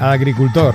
agricultor.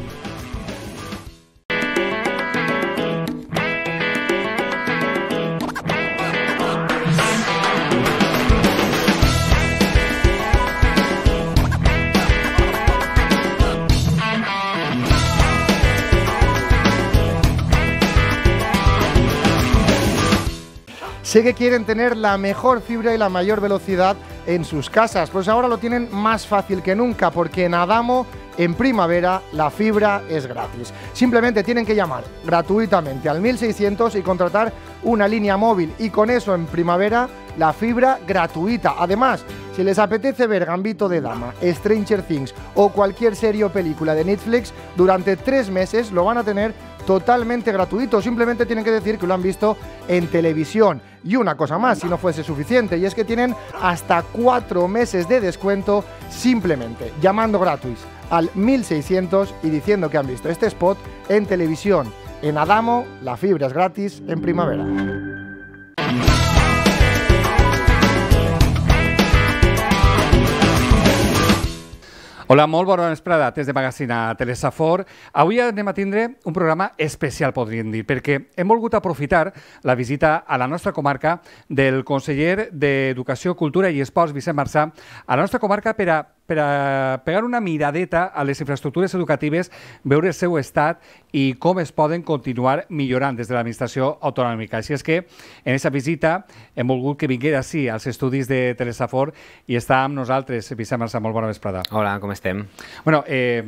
sé que quieren tener la mejor fibra y la mayor velocidad en sus casas. Pues ahora lo tienen más fácil que nunca porque en Adamo en primavera la fibra es gratis. Simplemente tienen que llamar gratuitamente al 1600 y contratar una línea móvil y con eso en primavera la fibra gratuita. Además, si les apetece ver Gambito de Dama, Stranger Things o cualquier serie o película de Netflix, durante tres meses lo van a tener totalmente gratuito. Simplemente tienen que decir que lo han visto en televisión. Y una cosa más, si no fuese suficiente, y es que tienen hasta cuatro meses de descuento simplemente llamando gratis al 1600 y diciendo que han visto este spot en televisión. En Adamo, la fibra es gratis en primavera. Hola, molt bona vesprada, des de Magazina Telesafor. Avui anem a tindre un programa especial, podríem dir, perquè hem volgut aprofitar la visita a la nostra comarca del conseller d'Educació, Cultura i Esports, Vicent Marçà, a la nostra comarca per a per a pegar una miradeta a les infraestructures educatives, veure el seu estat i com es poden continuar millorant des de l'administració autonòmica. Així és que en aquesta visita hem volgut que vingués així als estudis de Telesafor i està amb nosaltres Vicent Marçà. Molt bona vesprada. Hola, com estem? Bueno, eh,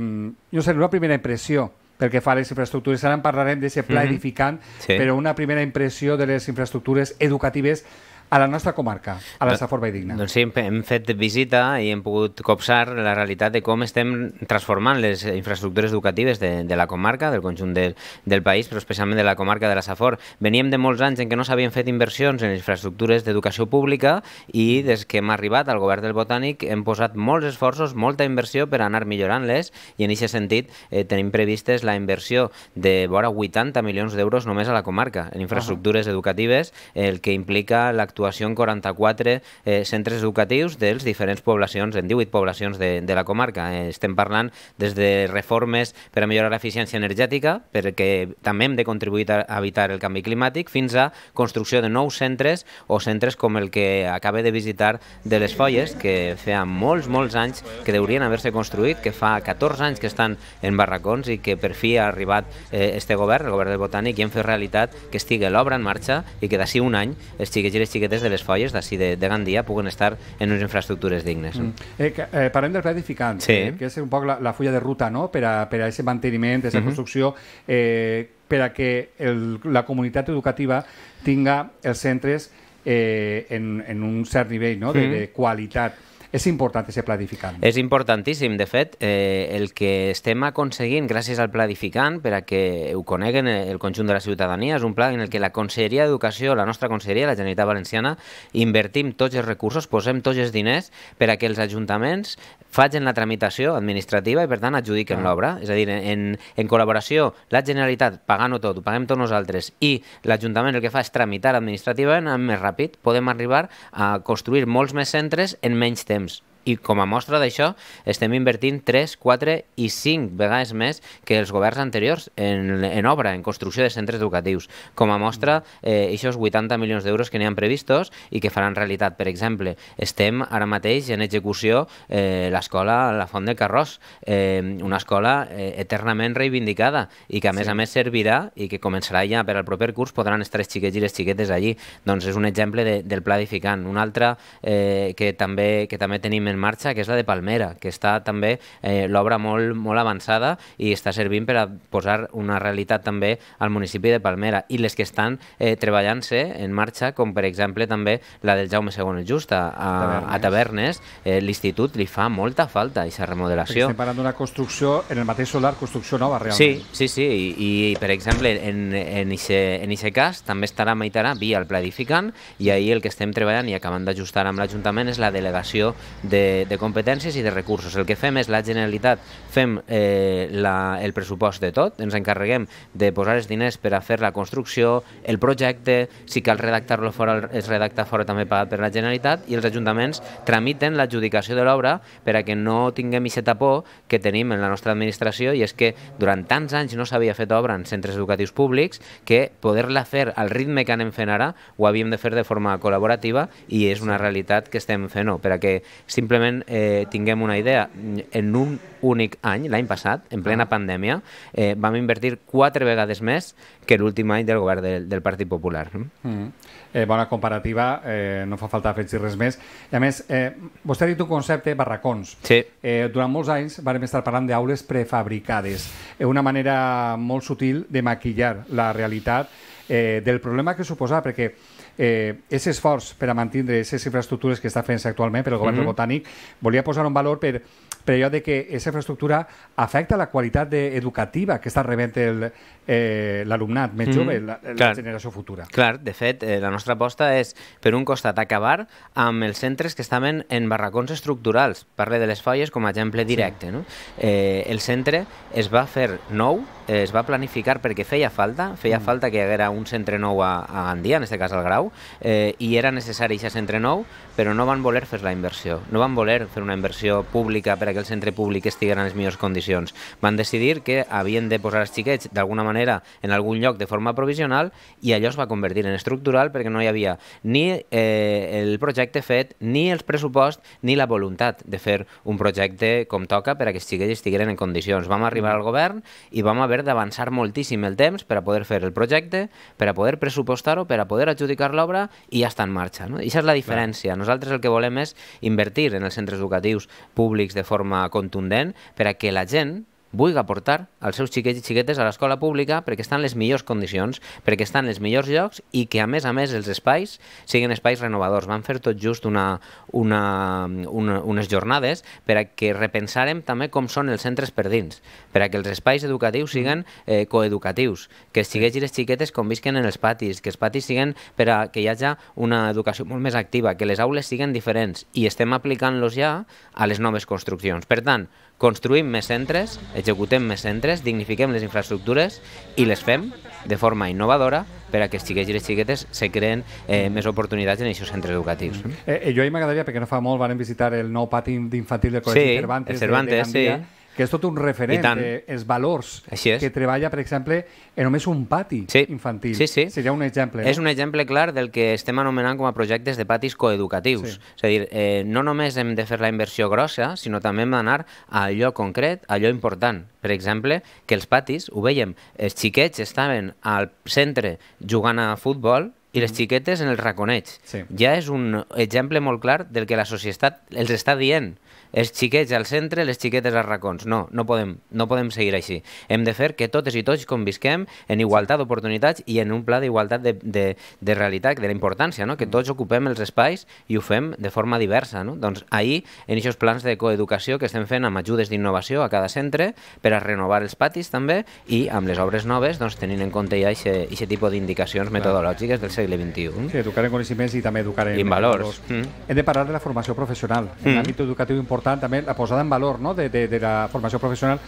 jo sé, una primera impressió pel que fa a les infraestructures. Ara en parlarem d'aquest pla mm -hmm. edificant, sí. però una primera impressió de les infraestructures educatives a la nostra comarca, a la i doncs- Digna. Doncs sí, hem fet visita i hem pogut copsar la realitat de com estem transformant les infraestructures educatives de, de la comarca, del conjunt de, del país, però especialment de la comarca de la Safor. Veníem de molts anys en què no s'havien fet inversions en infraestructures d'educació pública i des que hem arribat al govern del Botànic hem posat molts esforços, molta inversió per anar millorant-les i en aquest sentit eh, tenim previstes la inversió de vora 80 milions d'euros només a la comarca en infraestructures uh -huh. educatives, el que implica l'actual d'actuació en 44 eh, centres educatius dels diferents poblacions, en 18 poblacions de, de la comarca. Eh, estem parlant des de reformes per a millorar l'eficiència energètica, perquè també hem de contribuir a evitar el canvi climàtic, fins a construcció de nous centres o centres com el que acaba de visitar de les Folles, que feia molts, molts anys que deurien haver-se construït, que fa 14 anys que estan en barracons i que per fi ha arribat eh, este govern, el govern del Botànic, i hem fet realitat que estigui l'obra en marxa i que d'ací un any estigui xiquets i des de les folles d'ací de, de Gandia puguen estar en unes infraestructures dignes. Mm. Eh, que, eh, parlem del planificant, sí. eh, que és un poc la, la fulla de ruta no? per a aquest manteniment, aquesta mm -hmm. construcció, eh, per a que el, la comunitat educativa tinga els centres eh, en, en un cert nivell no? de, mm. de qualitat. És important ser planificant. És importantíssim. De fet, eh, el que estem aconseguint gràcies al planificant, per a que ho coneguen el conjunt de la ciutadania, és un pla en el que la Conselleria d'Educació, la nostra Conselleria, la Generalitat Valenciana, invertim tots els recursos, posem tots els diners per a que els ajuntaments facin la tramitació administrativa i, per tant, adjudiquen ah. l'obra. És a dir, en, en col·laboració, la Generalitat pagant-ho tot, ho paguem tots nosaltres, i l'Ajuntament el que fa és tramitar administrativament més ràpid, podem arribar a construir molts més centres en menys temps i com a mostra d'això estem invertint 3, 4 i 5 vegades més que els governs anteriors en, en obra, en construcció de centres educatius. Com a mostra, mm. eh, aquests 80 milions d'euros que n'hi han previstos i que faran realitat. Per exemple, estem ara mateix en execució eh, l'escola La Font del Carròs, eh, una escola eh, eternament reivindicada i que a més sí. a més servirà i que començarà ja per al proper curs, podran estar els xiquets i les xiquetes allí. Doncs és un exemple de, del d'Ificant. Un altre eh, que, també, que també tenim en marxa, que és la de Palmera, que està també eh, l'obra molt, molt avançada i està servint per a posar una realitat també al municipi de Palmera. I les que estan eh, treballant-se en marxa, com per exemple també la del Jaume II el Just a, a, Tavernes, a Tavernes eh, l'institut li fa molta falta aquesta remodelació. Perquè estem parlant d'una construcció, en el mateix solar, construcció nova realment. Sí, sí, sí, i, i per exemple en, en, ixe, en ixe cas també estarà Maitarà via el planificant i ahir el que estem treballant i acabant d'ajustar amb l'Ajuntament és la delegació de de, de competències i de recursos. El que fem és la Generalitat, fem eh, la, el pressupost de tot, ens encarreguem de posar els diners per a fer la construcció, el projecte, si cal redactar-lo fora, es redacta fora també per, per la Generalitat, i els ajuntaments tramiten l'adjudicació de l'obra per a que no tinguem aquesta por que tenim en la nostra administració, i és que durant tants anys no s'havia fet obra en centres educatius públics, que poder-la fer al ritme que anem fent ara ho havíem de fer de forma col·laborativa i és una realitat que estem fent, no? per a que simplement simplement eh, tinguem una idea, en un únic any, l'any passat, en plena ah. pandèmia, eh, vam invertir quatre vegades més que l'últim any del govern del, del Partit Popular. Mm. Eh, bona comparativa, eh, no fa falta afegir res més. I a més, eh, vostè ha dit un concepte, barracons. Sí. Eh, durant molts anys vam estar parlant d'aules prefabricades, eh, una manera molt sutil de maquillar la realitat eh, del problema que suposava, perquè eh, ese esforç per a mantenir aquestes infraestructures que està fent actualment per al govern mm -hmm. Botànic, volia posar un valor per, per allò de que aquesta infraestructura afecta la qualitat educativa que està rebent el, eh, l'alumnat més mm -hmm. jove, la, la Clar. generació futura. Clar, de fet, eh, la nostra aposta és, per un costat, acabar amb els centres que estaven en barracons estructurals. Parle de les folles com a exemple directe. Sí. No? Eh, el centre es va fer nou, eh, es va planificar perquè feia falta, feia mm. falta que hi haguera un centre nou a, a Andia, en aquest cas al Grau, eh, i era necessari aquest centre nou, però no van voler fer la inversió. No van voler fer una inversió pública perquè el centre públic estigués en les millors condicions. Van decidir que havien de posar els xiquets d'alguna manera manera en algun lloc de forma provisional i allò es va convertir en estructural perquè no hi havia ni eh, el projecte fet, ni els pressupost, ni la voluntat de fer un projecte com toca per a que estigués estigueren en condicions. Vam arribar al govern i vam haver d'avançar moltíssim el temps per a poder fer el projecte, per a poder pressupostar-ho, per a poder adjudicar l'obra i ja està en marxa. No? I això és la diferència. Nosaltres el que volem és invertir en els centres educatius públics de forma contundent per a que la gent vull aportar els seus xiquets i xiquetes a l'escola pública perquè estan en les millors condicions, perquè estan en els millors llocs i que, a més a més, els espais siguin espais renovadors. Vam fer tot just una, una, una, unes jornades per a que repensarem també com són els centres per dins, per a que els espais educatius mm. siguin eh, coeducatius, que els xiquets i les xiquetes convisquen en els patis, que els patis siguin per a que hi hagi una educació molt més activa, que les aules siguin diferents i estem aplicant-los ja a les noves construccions. Per tant, construïm més centres, executem més centres, dignifiquem les infraestructures i les fem de forma innovadora per a que els xiquets i les xiquetes se creen eh, més oportunitats en aquests centres educatius. Eh, eh jo ahir m'agradaria, perquè no fa molt, vam visitar el nou pati d'infantil del Col·legi sí, Cervantes, Cervantes de, de Gandia, sí que és tot un referent, eh, els valors que treballa, per exemple, en només un pati sí. infantil. Sí, sí. Seria un exemple. No? És un exemple clar del que estem anomenant com a projectes de patis coeducatius. Sí. És a dir, eh, no només hem de fer la inversió grossa, sinó també hem d'anar a allò concret, a allò important. Per exemple, que els patis, ho veiem, els xiquets estaven al centre jugant a futbol, i les mm. xiquetes en el raconeig. Sí. Ja és un exemple molt clar del que la societat els està dient els xiquets al centre, les xiquetes als racons. No, no podem, no podem seguir així. Hem de fer que totes i tots convisquem en igualtat d'oportunitats i en un pla d'igualtat de, de, de realitat, de la importància, no? que mm. tots ocupem els espais i ho fem de forma diversa. No? Doncs ahir, en aquests plans de coeducació que estem fent amb ajudes d'innovació a cada centre per a renovar els patis també i amb les obres noves doncs, tenint en compte ja aquest tipus d'indicacions metodològiques del segle XXI. Sí, educar en coneixements i també educar en, en valors. valors. Mm. Hem de parlar de la formació professional. En mm. l'àmbit educatiu important important també la posada en valor no? de, de, de la formació professional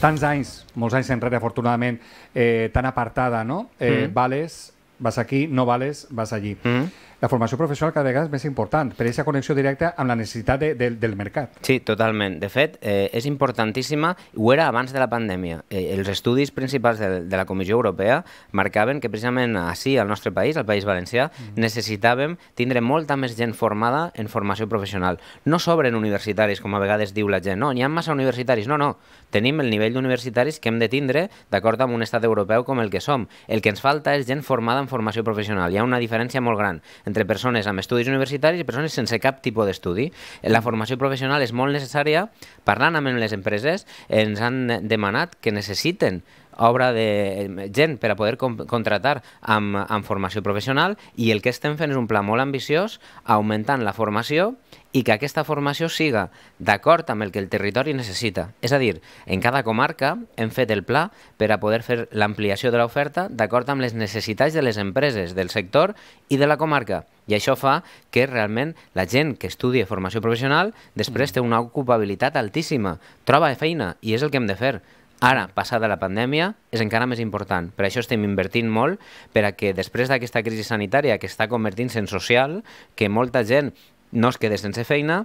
tants anys, molts anys enrere, afortunadament, eh, tan apartada, no? Eh, mm. Vales, vas aquí, no vales, vas allí. Mm la formació professional cada vegada és més important per aquesta connexió directa amb la necessitat de, de, del mercat. Sí, totalment. De fet, eh, és importantíssima, ho era abans de la pandèmia. Eh, els estudis principals de, de la Comissió Europea marcaven que precisament així, al nostre país, al País Valencià, mm -hmm. necessitàvem tindre molta més gent formada en formació professional. No sobren universitaris, com a vegades diu la gent, no, n'hi ha massa universitaris. No, no, tenim el nivell d'universitaris que hem de tindre d'acord amb un estat europeu com el que som. El que ens falta és gent formada en formació professional. Hi ha una diferència molt gran entre persones amb estudis universitaris i persones sense cap tipus d'estudi. La formació professional és molt necessària. Parlant amb les empreses, ens han demanat que necessiten obra de gent per a poder contratar amb, amb formació professional i el que estem fent és un pla molt ambiciós augmentant la formació i que aquesta formació siga d'acord amb el que el territori necessita. És a dir, en cada comarca hem fet el pla per a poder fer l'ampliació de l'oferta d'acord amb les necessitats de les empreses, del sector i de la comarca. I això fa que realment la gent que estudia formació professional després té una ocupabilitat altíssima, troba feina i és el que hem de fer. Ara, passada la pandèmia, és encara més important. Per això estem invertint molt per a que després d'aquesta crisi sanitària que està convertint-se en social, que molta gent no es quede sense feina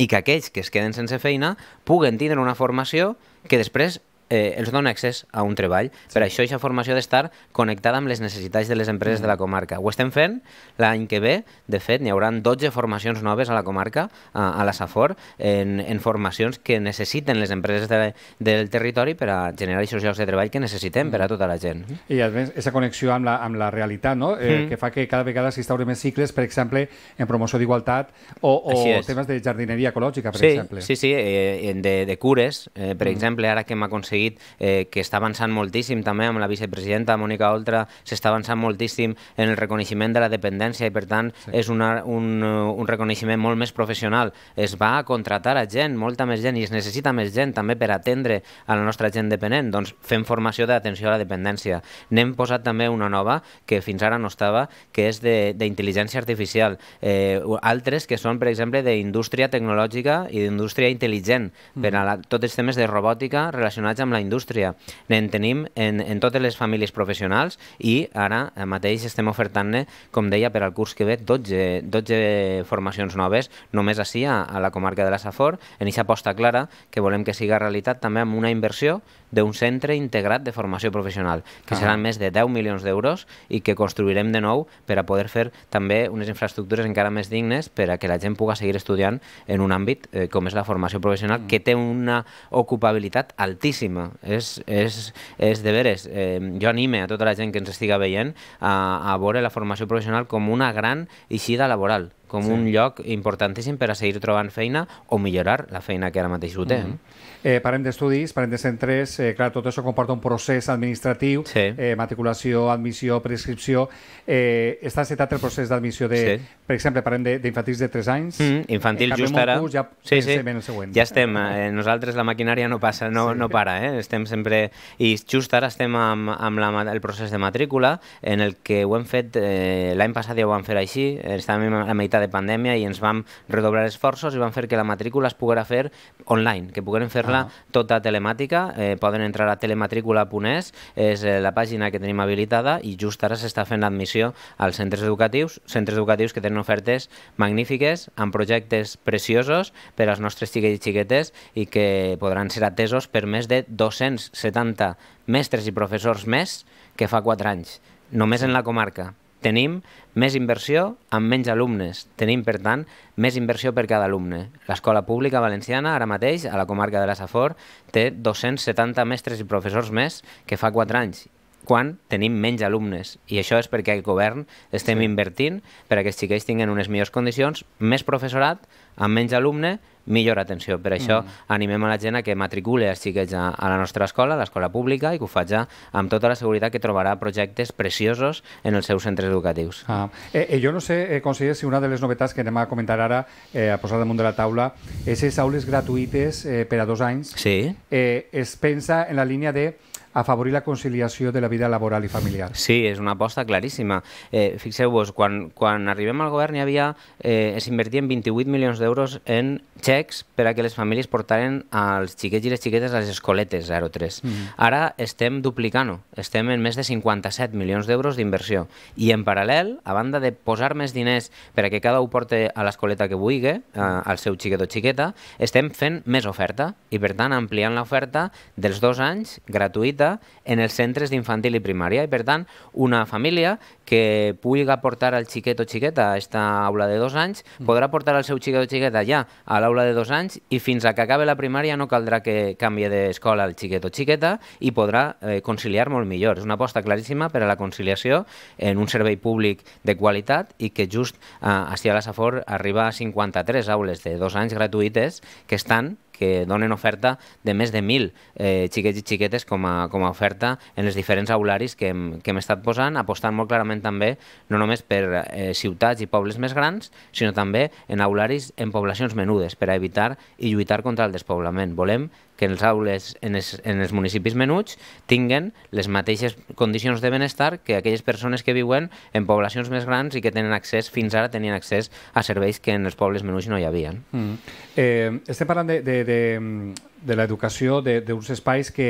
i que aquells que es queden sense feina puguen tindre una formació que després eh, els dona accés a un treball. Sí. Per això aquesta formació ha d'estar connectada amb les necessitats de les empreses mm. de la mm. comarca. Ho estem fent l'any que ve, de fet, n'hi haurà 12 formacions noves a la comarca, a, a la Safor, en, en formacions que necessiten les empreses de, del territori per a generar aquests llocs de treball que necessitem mm. per a mm. tota la gent. I a més, aquesta connexió amb la, amb la realitat, no? eh, mm. que fa que cada vegada s'instauren més cicles, per exemple, en promoció d'igualtat o, o temes de jardineria ecològica, per sí, exemple. Sí, sí, eh, de, de cures, eh, per mm. exemple, ara que hem aconseguit Madrid, eh, que està avançant moltíssim també amb la vicepresidenta Mònica Oltra, s'està avançant moltíssim en el reconeixement de la dependència i per tant sí. és una, un, un reconeixement molt més professional. Es va a contratar a gent, molta més gent, i es necessita més gent també per atendre a la nostra gent dependent. Doncs fem formació d'atenció a la dependència. N'hem posat també una nova que fins ara no estava, que és d'intel·ligència artificial. Eh, altres que són, per exemple, d'indústria tecnològica i d'indústria intel·ligent, per mm. a la, tots els temes de robòtica relacionats amb la indústria, en tenim en, en totes les famílies professionals i ara mateix estem ofertant-ne, com deia, per al curs que ve 12, 12 formacions noves, només així a, a la comarca de la Safor, en aquesta aposta clara que volem que siga realitat també amb una inversió d'un centre integrat de formació professional, que ah. seran més de 10 milions d'euros i que construirem de nou per a poder fer també unes infraestructures encara més dignes per a que la gent pugui seguir estudiant en un àmbit eh, com és la formació professional, mm. que té una ocupabilitat altíssima no. És, és, és de veres. Eh, jo anime a tota la gent que ens estiga veient a, a veure la formació professional com una gran eixida laboral com sí. un lloc importantíssim per a seguir trobant feina o millorar la feina que ara mateix ho té. Mm -hmm. eh, parlem d'estudis, parlem de centres, eh, clar, tot això comporta un procés administratiu, sí. eh, matriculació, admissió, prescripció... Eh, està setat el procés d'admissió de... Sí. Per exemple, parlem d'infantils de, de 3 anys... Mm, -hmm. infantil eh, just ara... Curs, ja sí, sí. en el següent. Ja estem, eh, nosaltres la maquinària no passa, no, sí. no para, eh? estem sempre... I just ara estem amb, amb la, el procés de matrícula, en el que ho hem fet, eh, l'any passat ja ho vam fer així, eh, estàvem a la meitat de pandèmia i ens vam redoblar esforços i vam fer que la matrícula es poguera fer online, que poguerem fer-la ah. tota telemàtica, eh, poden entrar a telematrícula.es, és eh, la pàgina que tenim habilitada i just ara s'està fent l'admissió als centres educatius, centres educatius que tenen ofertes magnífiques, amb projectes preciosos per als nostres xiquets i xiquetes i que podran ser atesos per més de 270 mestres i professors més que fa 4 anys, només en la comarca tenim més inversió amb menys alumnes. Tenim, per tant, més inversió per cada alumne. L'escola pública valenciana, ara mateix, a la comarca de la Safor, té 270 mestres i professors més que fa 4 anys quan tenim menys alumnes. I això és perquè el govern estem sí. invertint perquè els xiquets tinguin unes millors condicions, més professorat, amb menys alumne, millor atenció. Per això mm. animem a la gent a que matricule els xiquets a, a la nostra escola, a l'escola pública, i que ho faci amb tota la seguretat que trobarà projectes preciosos en els seus centres educatius. Ah. Eh, eh, jo no sé, eh, conseller, si una de les novetats que anem a comentar ara, eh, a posar damunt de la taula, és les aules gratuïtes eh, per a dos anys. Sí. Eh, es pensa en la línia de afavorir la conciliació de la vida laboral i familiar. Sí, és una aposta claríssima. Eh, Fixeu-vos, quan, quan arribem al govern hi havia, eh, s'invertien 28 milions d'euros en xecs per a que les famílies portaren als xiquets i les xiquetes a les escoletes 03. Mm. -hmm. Ara estem duplicant-ho, estem en més de 57 milions d'euros d'inversió. I en paral·lel, a banda de posar més diners per a que cada un porte a l'escoleta que vulgui, eh, al seu xiquet o xiqueta, estem fent més oferta i, per tant, ampliant l'oferta dels dos anys gratuïta gratuïta en els centres d'infantil i primària. I, per tant, una família que pugui portar el xiquet o xiqueta a aquesta aula de dos anys, mm. podrà portar el seu xiquet o xiqueta allà a l'aula de dos anys i fins a que acabe la primària no caldrà que canvi d'escola el xiquet o xiqueta i podrà eh, conciliar molt millor. És una aposta claríssima per a la conciliació en un servei públic de qualitat i que just eh, a Cià la Safor arriba a 53 aules de dos anys gratuïtes que estan que donen oferta de més de 1.000 eh, xiquets i xiquetes com a, com a oferta en els diferents aularis que hem, que hem estat posant, apostant molt clarament també no només per eh, ciutats i pobles més grans, sinó també en aularis en poblacions menudes per a evitar i lluitar contra el despoblament. Volem que els aules en els, en els municipis menuts tinguen les mateixes condicions de benestar que aquelles persones que viuen en poblacions més grans i que tenen accés, fins ara tenien accés a serveis que en els pobles menuts no hi havia. Mm. Eh, estem parlant de, de de, de, de l'educació d'uns espais que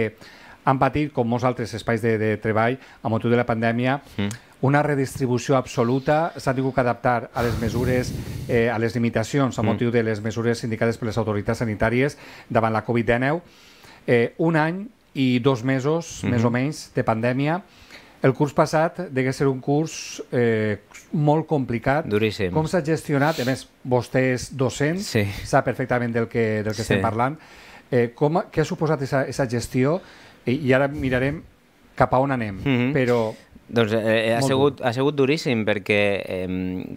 han patit, com molts altres espais de, de treball, a motiu de la pandèmia, mm. una redistribució absoluta, s'ha tingut que adaptar a les mesures, eh, a les limitacions, a mm. motiu mm. de les mesures indicades per les autoritats sanitàries davant la Covid-19. Eh, un any i dos mesos, mm -hmm. més o menys, de pandèmia, el curs passat degué ser un curs eh, molt complicat. Duríssim. Com s'ha gestionat? A més, vostè és docent, sí. sap perfectament del que, del que sí. estem parlant. Eh, com, què ha suposat aquesta gestió? I, I ara mirarem cap a on anem, mm -hmm. però... Doncs eh, eh ha, sigut, ha sigut duríssim perquè eh,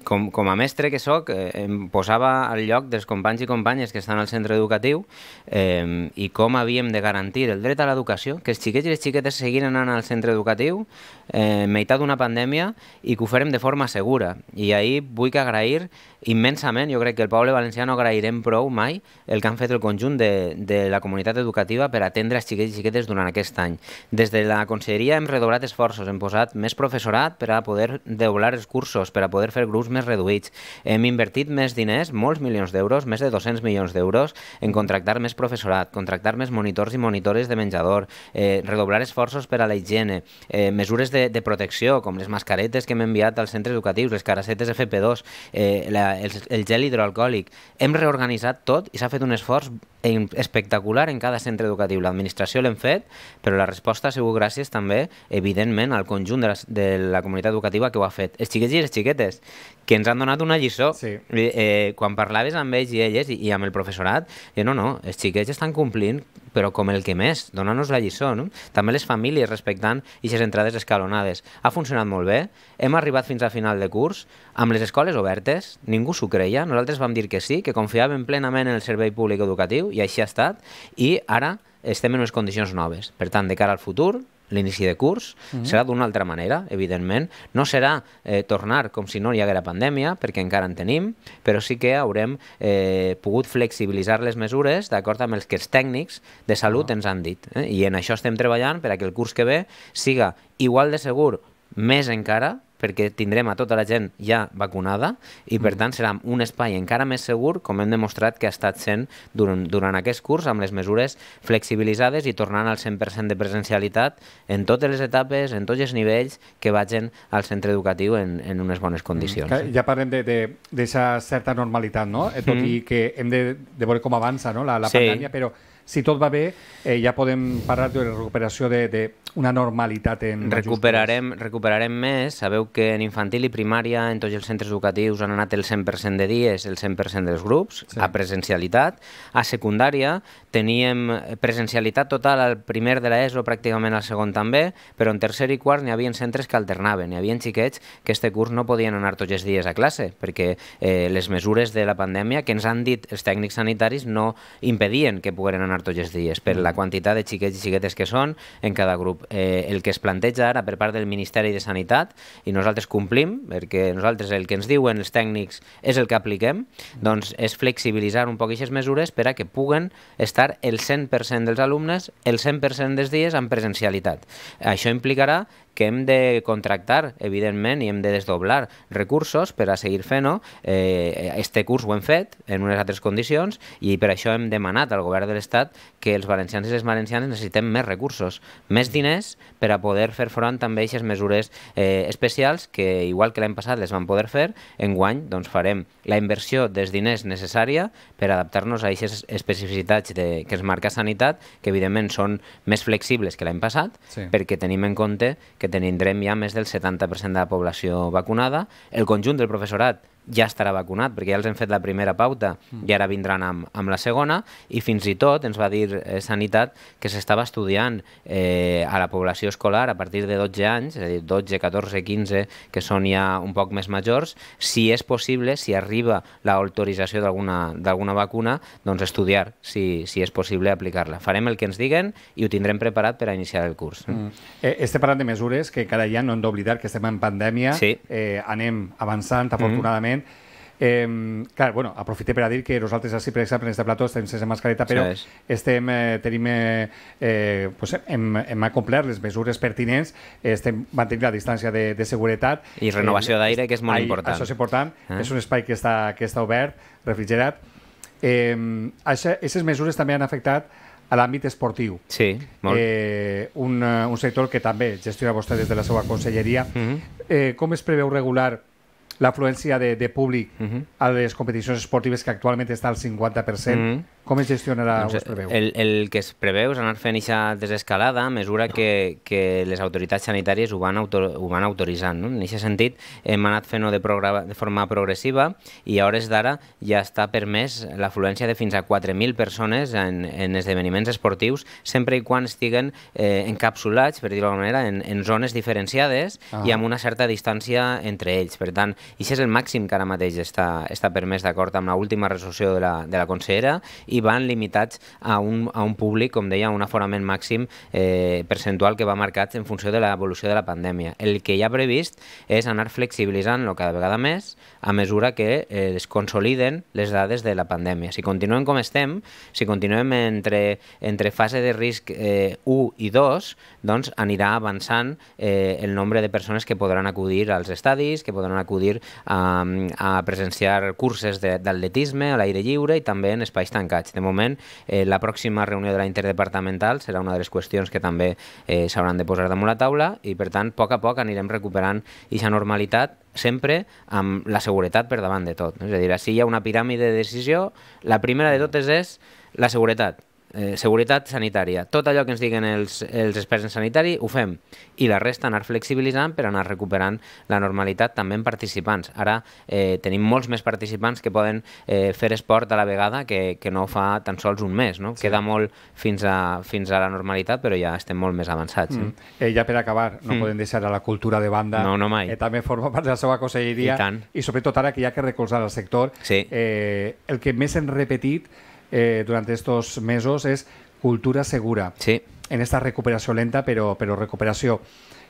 com, com a mestre que sóc eh, em posava al lloc dels companys i companyes que estan al centre educatiu eh, i com havíem de garantir el dret a l'educació, que els xiquets i les xiquetes seguin anant al centre educatiu eh, meitat d'una pandèmia i que ho farem de forma segura. I ahir vull que agrair immensament, jo crec que el poble valencià no agrairem prou mai el que han fet el conjunt de, de la comunitat educativa per atendre els xiquets i xiquetes durant aquest any. Des de la conselleria hem redoblat esforços, hem posat més professorat per a poder doblar els cursos, per a poder fer grups més reduïts. Hem invertit més diners, molts milions d'euros, més de 200 milions d'euros, en contractar més professorat, contractar més monitors i monitores de menjador, eh, redoblar esforços per a la higiene, eh, mesures de, de protecció, com les mascaretes que hem enviat als centres educatius, les caracetes FP2, eh, la, el, el gel hidroalcohòlic. Hem reorganitzat tot i s'ha fet un esforç E espectacular en cada centre educatiu. L'administració l'hem fet, però la resposta ha sigut gràcies també, evidentment, al conjunt de la, de la comunitat educativa que ho ha fet. Els xiquets i les xiquetes, que ens han donat una lliçó. Sí. Eh, eh, quan parlaves amb ells i elles i, i amb el professorat, jo, eh, no, no, els xiquets estan complint, però com el que més, donant-nos la lliçó. No? També les famílies respectant aquestes entrades escalonades. Ha funcionat molt bé, hem arribat fins a final de curs, amb les escoles obertes, ningú s'ho creia, nosaltres vam dir que sí, que confiàvem plenament en el servei públic educatiu i així ha estat, i ara estem en unes condicions noves. Per tant, de cara al futur, l'inici de curs, mm -hmm. serà d'una altra manera, evidentment. No serà eh, tornar com si no hi haguera pandèmia, perquè encara en tenim, però sí que haurem eh, pogut flexibilitzar les mesures d'acord amb els que els tècnics de salut ah. ens han dit. Eh? I en això estem treballant per a que el curs que ve siga igual de segur, més encara, perquè tindrem a tota la gent ja vacunada i, per mm. tant, serà un espai encara més segur, com hem demostrat que ha estat sent durant, durant aquest curs, amb les mesures flexibilitzades i tornant al 100% de presencialitat en totes les etapes, en tots els nivells que vagin al centre educatiu en, en unes bones mm. condicions. Mm. Ja parlem d'aquesta certa normalitat, no? Eh, tot mm. i que hem de, de veure com avança no? la, la sí. pandèmia, però si tot va bé, eh, ja podem parlar de recuperació de, de, una normalitat en recuperarem, recuperarem més. Sabeu que en infantil i primària en tots els centres educatius han anat el 100% de dies, el 100% dels grups, sí. a presencialitat. A secundària teníem presencialitat total al primer de l'ESO, pràcticament al segon també, però en tercer i quart n'hi havia centres que alternaven. N'hi havia xiquets que este curs no podien anar tots els dies a classe perquè eh, les mesures de la pandèmia que ens han dit els tècnics sanitaris no impedien que pogueren anar tots els dies per la mm. quantitat de xiquets i xiquetes que són en cada grup eh, el que es planteja ara per part del Ministeri de Sanitat i nosaltres complim, perquè nosaltres el que ens diuen els tècnics és el que apliquem, doncs és flexibilitzar un poc aquestes mesures per a que puguen estar el 100% dels alumnes el 100% dels dies en presencialitat. Això implicarà que hem de contractar, evidentment, i hem de desdoblar recursos per a seguir fent-ho. Eh, este curs ho hem fet en unes altres condicions i per això hem demanat al govern de l'Estat que els valencians i les valencianes necessitem més recursos, més diners per a poder fer front també a aquestes mesures eh, especials que, igual que l'any passat les van poder fer, en guany doncs, farem la inversió dels diners necessària per adaptar-nos a aquestes especificitats de, que ens marca Sanitat, que evidentment són més flexibles que l'any passat, sí. perquè tenim en compte que que tindrem ja més del 70% de la població vacunada. El conjunt del professorat ja estarà vacunat, perquè ja els hem fet la primera pauta mm. i ara vindran amb, amb la segona, i fins i tot ens va dir eh, Sanitat que s'estava estudiant eh, a la població escolar a partir de 12 anys, és a dir, 12, 14, 15, que són ja un poc més majors, si és possible, si arriba l'autorització d'alguna vacuna, doncs estudiar si, si és possible aplicar-la. Farem el que ens diguen i ho tindrem preparat per a iniciar el curs. Mm. Eh, estem parlant de mesures que cada ja no hem d'oblidar que estem en pandèmia, sí. eh, anem avançant, mm. afortunadament, mm -hmm òbviament. Eh, clar, bueno, aprofite per a dir que nosaltres així, per exemple, en aquest plató estem sense mascareta, però sí, estem, eh, tenim, eh, eh, pues hem, hem acomplert les mesures pertinents, estem mantenint la distància de, de seguretat. I renovació eh, d'aire, que és molt ai, important. Això és important, eh? és un espai que està, que està obert, refrigerat. Eh, això, aquestes mesures també han afectat a l'àmbit esportiu. Sí, molt. Eh, un, un sector que també gestiona vostè des de la seva conselleria. Mm -hmm. eh, com es preveu regular l'afluència de, de públic uh mhm. -huh. a les competicions esportives que actualment està al 50%, uh -huh. com es gestionarà doncs, o es preveu? El, el que es preveu és anar fent aquesta desescalada a mesura que, que les autoritats sanitàries ho van, autor, ho van autoritzant. No? En aquest sentit, hem anat fent-ho de, de forma progressiva i a hores d'ara ja està permès l'afluència de fins a 4.000 persones en, en esdeveniments esportius, sempre i quan estiguen eh, encapsulats, per dir-ho d'alguna manera, en, en zones diferenciades -huh. Ah. i amb una certa distància entre ells. Per tant, i si és el màxim que ara mateix està, està permès d'acord amb l'última resolució de la, de la consellera i van limitats a un, a un públic, com deia, un aforament màxim eh, percentual que va marcat en funció de l'evolució de la pandèmia. El que ja ha previst és anar flexibilitzant-lo cada vegada més a mesura que eh, es consoliden les dades de la pandèmia. Si continuem com estem, si continuem entre, entre fase de risc eh, 1 i 2, doncs anirà avançant eh, el nombre de persones que podran acudir als estadis, que podran acudir acudir a, ehm, a presenciar curses d'atletisme a l'aire lliure i també en espais tancats. De moment, eh, la pròxima reunió de la interdepartamental serà una de les qüestions que també eh, s'hauran de posar damunt la taula i, per tant, a poc a poc anirem recuperant aquesta normalitat sempre amb la seguretat per davant de tot. És a dir, si hi ha una piràmide de decisió, la primera de totes és la seguretat eh, seguretat sanitària. Tot allò que ens diguen els, els experts en sanitari ho fem i la resta anar flexibilitzant per anar recuperant la normalitat també en participants. Ara eh, tenim molts més participants que poden eh, fer esport a la vegada que, que no fa tan sols un mes. No? Sí. Queda molt fins a, fins a la normalitat però ja estem molt més avançats. Eh? Mm. Eh? Eh, ja per acabar, no mm. podem deixar a la cultura de banda. No, no mai. Eh, també forma part de la seva conselleria I, tant. i sobretot ara que hi ha que recolzar el sector. Sí. Eh, el que més hem repetit eh, durante estos meses es cultura segura. Sí. En esta recuperación lenta, pero, pero recuperación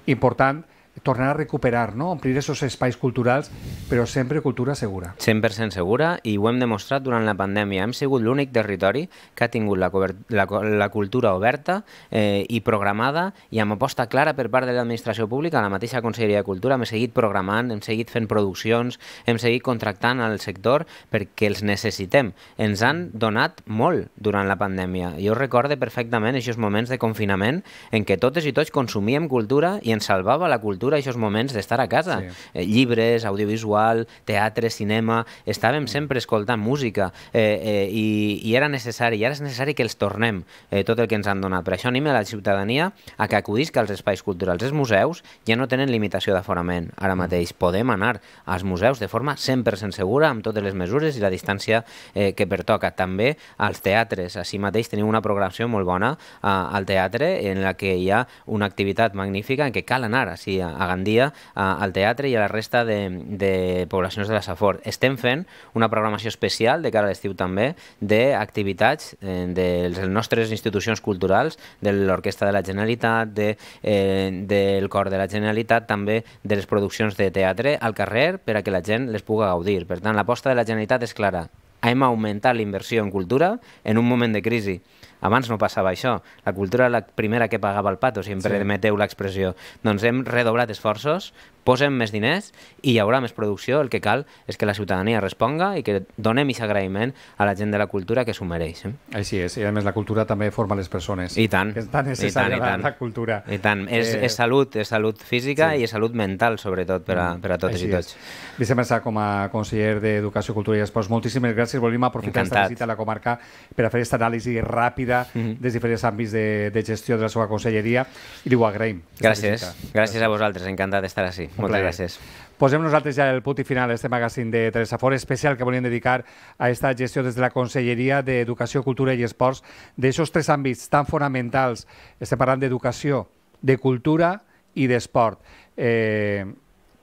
importante tornar a recuperar, no? omplir aquests espais culturals, però sempre cultura segura. 100% segura i ho hem demostrat durant la pandèmia. Hem sigut l'únic territori que ha tingut la, la, la cultura oberta eh, i programada i amb aposta clara per part de l'administració pública, la mateixa Conselleria de Cultura, hem seguit programant, hem seguit fent produccions, hem seguit contractant al sector perquè els necessitem. Ens han donat molt durant la pandèmia. Jo recorde perfectament aquests moments de confinament en què totes i tots consumíem cultura i ens salvava la cultura cultura, aquests moments d'estar a casa. Sí. Eh, llibres, audiovisual, teatre, cinema... Estàvem sempre escoltant música eh, eh, i, i era necessari, i ara és necessari que els tornem eh, tot el que ens han donat. Per això anima la ciutadania a que acudisca als espais culturals. Els museus ja no tenen limitació d'aforament ara mateix. Podem anar als museus de forma 100% segura, amb totes les mesures i la distància eh, que pertoca. També als teatres. Així mateix tenim una programació molt bona eh, al teatre en la que hi ha una activitat magnífica en què cal anar així a, a Gandia, a, al teatre i a la resta de, de poblacions de la Safor. Estem fent una programació especial de cara a l'estiu també d'activitats eh, de les nostres institucions culturals, de l'Orquestra de la Generalitat, de, eh, del Cor de la Generalitat, també de les produccions de teatre al carrer per a que la gent les puga gaudir. Per tant, l'aposta de la Generalitat és clara, hem augmentat la inversió en cultura en un moment de crisi. Abans no passava això. La cultura la primera que pagava el pato, si em sí. l'expressió. Doncs hem redoblat esforços, posem més diners i hi haurà més producció. El que cal és que la ciutadania responga i que donem aquest agraïment a la gent de la cultura que s'ho mereix. Eh? Així és, i a més la cultura també forma les persones. I tant. És tan necessària la, la cultura. I tant. Eh... És, és salut, és salut física sí. i és salut mental, sobretot, per a, mm. per a totes Així i tots. És. Vicemersa, com a conseller d'Educació, Cultura i Esports, moltíssimes gràcies. Volvim a aprofitar Encantat. aquesta visita a la comarca per a fer aquesta anàlisi ràpida Riera, mm -hmm. des de diferents àmbits de, de gestió de la seva conselleria, i li ho agraïm. Gràcies, gràcies a vosaltres, encantat d'estar així. Un Moltes plaer. gràcies. Posem nosaltres ja el punt i final a este magazín de Teresa Fort, especial que volíem dedicar a aquesta gestió des de la Conselleria d'Educació, Cultura i Esports d'aquests tres àmbits tan fonamentals. Estem parlant d'educació, de cultura i d'esport. Eh,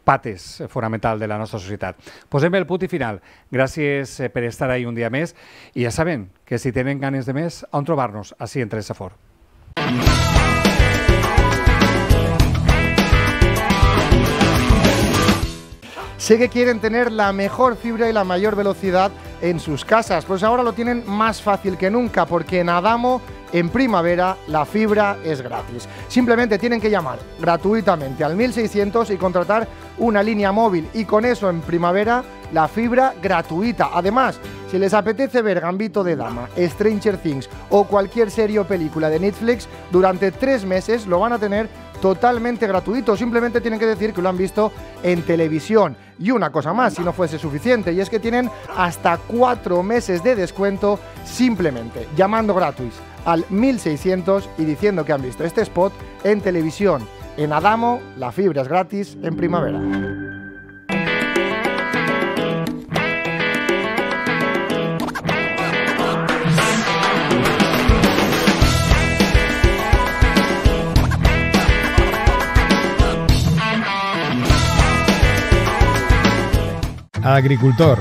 pates fonamental de la nostra societat. Posem el punt i final. Gràcies eh, per estar ahí un dia més i ja saben que si tenen ganes de més, on trobar-nos? Així en Teresa Fort. sé que quieren tener la mejor fibra y la mayor velocidad en sus casas. Pues ahora lo tienen más fácil que nunca porque en Adamo en primavera la fibra es gratis. Simplemente tienen que llamar gratuitamente al 1600 y contratar una línea móvil y con eso en primavera la fibra gratuita. Además, si les apetece ver Gambito de Dama, Stranger Things o cualquier serie o película de Netflix, durante tres meses lo van a tener totalmente gratuito. Simplemente tienen que decir que lo han visto en televisión. Y una cosa más, si no fuese suficiente, y es que tienen hasta cuatro meses de descuento simplemente llamando gratis al 1600 y diciendo que han visto este spot en televisión. En Adamo, la fibra es gratis en primavera. agricultor